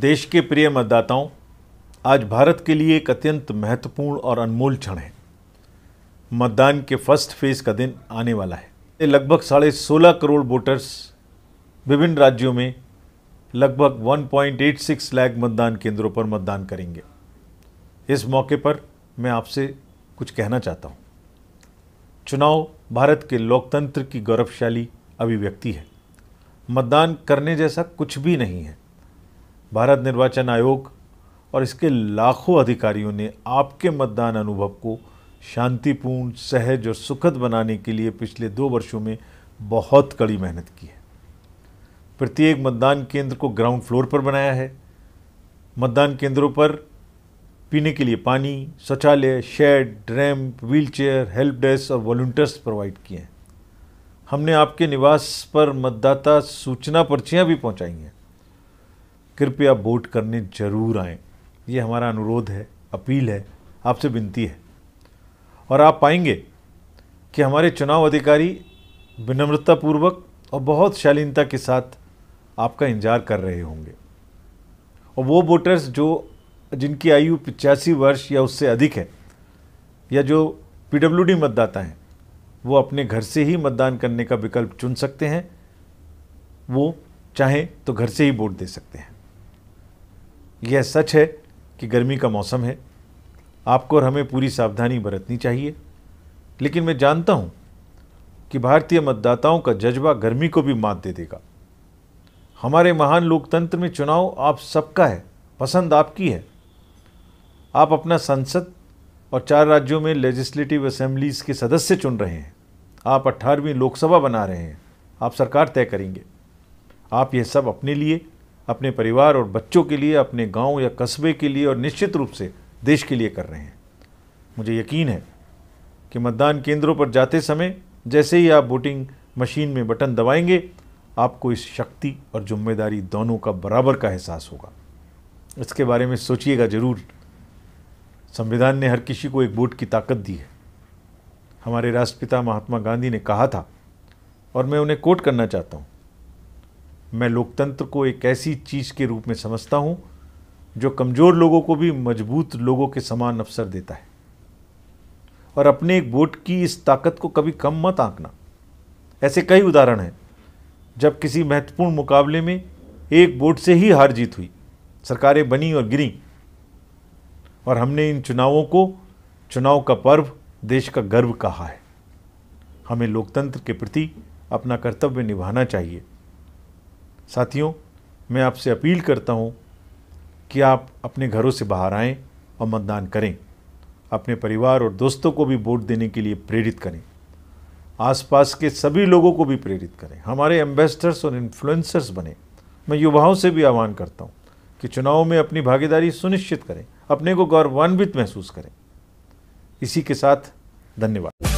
देश के प्रिय मतदाताओं आज भारत के लिए एक अत्यंत महत्वपूर्ण और अनमोल क्षण है मतदान के फर्स्ट फेज का दिन आने वाला है लगभग साढ़े सोलह करोड़ वोटर्स विभिन्न राज्यों में लगभग 1.86 लाख मतदान केंद्रों पर मतदान करेंगे इस मौके पर मैं आपसे कुछ कहना चाहता हूँ चुनाव भारत के लोकतंत्र की गौरवशाली अभिव्यक्ति है मतदान करने जैसा कुछ भी नहीं है भारत निर्वाचन आयोग और इसके लाखों अधिकारियों ने आपके मतदान अनुभव को शांतिपूर्ण सहज और सुखद बनाने के लिए पिछले दो वर्षों में बहुत कड़ी मेहनत की है प्रत्येक मतदान केंद्र को ग्राउंड फ्लोर पर बनाया है मतदान केंद्रों पर पीने के लिए पानी शौचालय shed ramp wheelchair help desk और वॉल्टियर्स प्रोवाइड किए हैं हमने आपके निवास पर मतदाता सूचना पर्चियाँ भी पहुँचाई हैं कृपया वोट करने जरूर आएँ ये हमारा अनुरोध है अपील है आपसे विनती है और आप पाएंगे कि हमारे चुनाव अधिकारी विनम्रतापूर्वक और बहुत शालीनता के साथ आपका इंतजार कर रहे होंगे और वो वोटर्स जो जिनकी आयु पिचासी वर्ष या उससे अधिक है या जो पीडब्ल्यूडी मतदाता हैं वो अपने घर से ही मतदान करने का विकल्प चुन सकते हैं वो चाहें तो घर से ही वोट दे सकते हैं यह सच है कि गर्मी का मौसम है आपको और हमें पूरी सावधानी बरतनी चाहिए लेकिन मैं जानता हूं कि भारतीय मतदाताओं का जज्बा गर्मी को भी मात दे देगा हमारे महान लोकतंत्र में चुनाव आप सबका है पसंद आपकी है आप अपना संसद और चार राज्यों में लेजिस्लेटिव असेंबलीज के सदस्य चुन रहे हैं आप अट्ठारहवीं लोकसभा बना रहे हैं आप सरकार तय करेंगे आप यह सब अपने लिए अपने परिवार और बच्चों के लिए अपने गांव या कस्बे के लिए और निश्चित रूप से देश के लिए कर रहे हैं मुझे यकीन है कि मतदान केंद्रों पर जाते समय जैसे ही आप वोटिंग मशीन में बटन दबाएंगे आपको इस शक्ति और जिम्मेदारी दोनों का बराबर का एहसास होगा इसके बारे में सोचिएगा ज़रूर संविधान ने हर किसी को एक वोट की ताकत दी है हमारे राष्ट्रपिता महात्मा गांधी ने कहा था और मैं उन्हें कोट करना चाहता हूँ मैं लोकतंत्र को एक ऐसी चीज़ के रूप में समझता हूँ जो कमज़ोर लोगों को भी मजबूत लोगों के समान अवसर देता है और अपने एक वोट की इस ताकत को कभी कम मत आंकना ऐसे कई उदाहरण हैं जब किसी महत्वपूर्ण मुकाबले में एक वोट से ही हार जीत हुई सरकारें बनी और गिरी और हमने इन चुनावों को चुनाव का पर्व देश का गर्व कहा है हमें लोकतंत्र के प्रति अपना कर्तव्य निभाना चाहिए साथियों मैं आपसे अपील करता हूं कि आप अपने घरों से बाहर आएं और मतदान करें अपने परिवार और दोस्तों को भी वोट देने के लिए प्रेरित करें आसपास के सभी लोगों को भी प्रेरित करें हमारे एम्बेसडर्स और इन्फ्लुएंसर्स बने मैं युवाओं से भी आह्वान करता हूँ कि चुनाव में अपनी भागीदारी सुनिश्चित करें अपने को गौरवान्वित महसूस करें इसी के साथ धन्यवाद